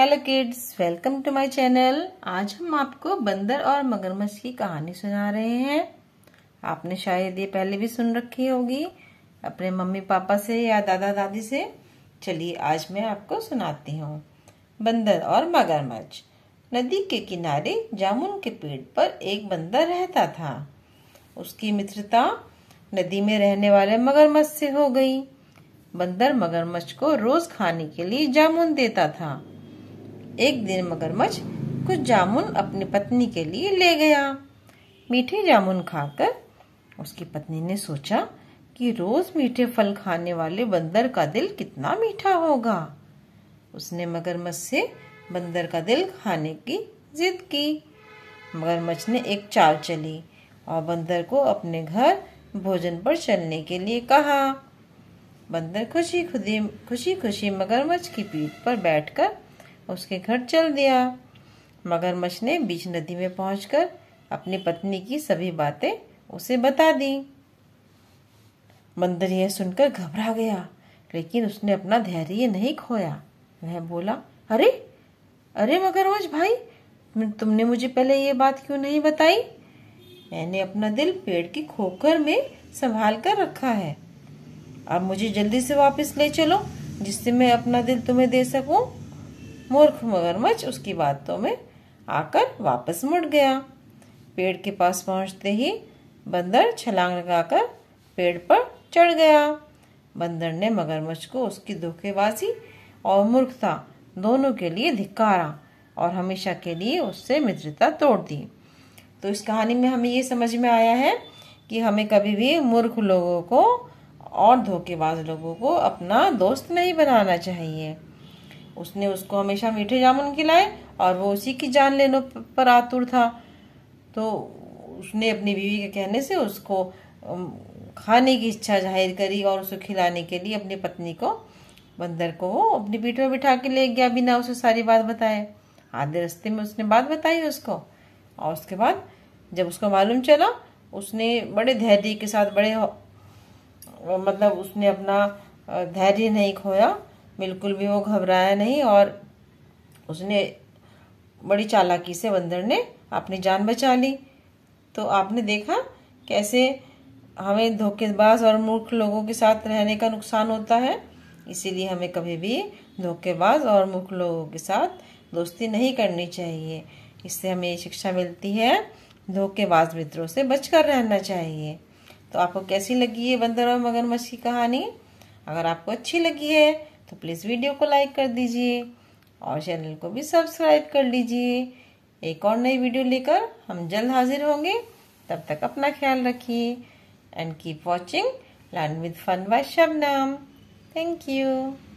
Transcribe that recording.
hello kids welcome to my channel आज हम आपको बंदर और मगरमच्छ की कहानी सुना रहे हैं आपने शायद ये पहले भी सुन रखी होगी अपने मम्मी पापा से या दादा दादी से चलिए आज मैं आपको सुनाती हूँ बंदर और मगरमच्छ नदी के किनारे जामुन के पेड़ पर एक बंदर रहता था उसकी मित्रता नदी में रहने वाले मगरमच्छ से हो गई बंदर मगरमच्छ को रोज खाने के लिए जामुन देता था एक दिन मगरमच्छ कुछ जामुन अपनी पत्नी के लिए ले गया मीठे जामुन खाकर उसकी पत्नी ने सोचा कि रोज मीठे फल खाने वाले बंदर का दिल कितना मीठा होगा उसने मगरमच्छ से बंदर का दिल खाने की जिद की मगरमच्छ ने एक चाल चली और बंदर को अपने घर भोजन पर चलने के लिए कहा बंदर खुशी खुदी खुशी खुशी मगरमच्छ की पीठ पर बैठकर उसके घर चल दिया मगरमच्छ ने बीच नदी में पहुंचकर अपनी पत्नी की सभी बातें उसे बता दी बंदर यह सुनकर घबरा गया लेकिन उसने अपना धैर्य नहीं खोया वह बोला अरे अरे मगरमच्छ भाई तुमने मुझे पहले ये बात क्यों नहीं बताई मैंने अपना दिल पेड़ की खोखर में संभाल कर रखा है अब मुझे जल्दी से वापस ले चलो जिससे मैं अपना दिल तुम्हें दे सकूं मूर्ख मगरमच्छ उसकी बातों में आकर वापस मुड़ गया पेड़ के पास पहुंचते ही बंदर छलांग लगाकर पेड़ पर चढ़ गया बंदर ने मगरमच्छ को उसकी धोखेबाजी और मूर्खता दोनों के लिए धिकारा और हमेशा के लिए उससे मित्रता तोड़ दी तो इस कहानी में हमें ये समझ में आया है कि हमें कभी भी मूर्ख लोगों को और धोखेबाज लोगों को अपना दोस्त नहीं बनाना चाहिए उसने उसको हमेशा मीठे जामुन खिलाए और वो उसी की जान लेने पर आतुर था तो उसने अपनी बीवी के कहने से उसको खाने की इच्छा जाहिर करी और उसे खिलाने के लिए अपनी पत्नी को बंदर को वो अपनी पीठ में बिठा के ले गया बिना उसे सारी बात बताए आधे रास्ते में उसने बात बताई उसको और उसके बाद जब उसको मालूम चला उसने बड़े धैर्य के साथ बड़े मतलब उसने अपना धैर्य नहीं खोया बिल्कुल भी वो घबराया नहीं और उसने बड़ी चालाकी से बंदर ने अपनी जान बचा ली तो आपने देखा कैसे हमें धोखेबाज और मूर्ख लोगों के साथ रहने का नुकसान होता है इसीलिए हमें कभी भी धोखेबाज और मूर्ख लोगों के साथ दोस्ती नहीं करनी चाहिए इससे हमें ये शिक्षा मिलती है धोखेबाज मित्रों से बचकर रहना चाहिए तो आपको कैसी लगी है बंदर और मगरमच्छ की कहानी अगर आपको अच्छी लगी है तो प्लीज़ वीडियो को लाइक कर दीजिए और चैनल को भी सब्सक्राइब कर लीजिए एक और नई वीडियो लेकर हम जल्द हाजिर होंगे तब तक अपना ख्याल रखिए and keep watching learn with fun bye Shabnam thank you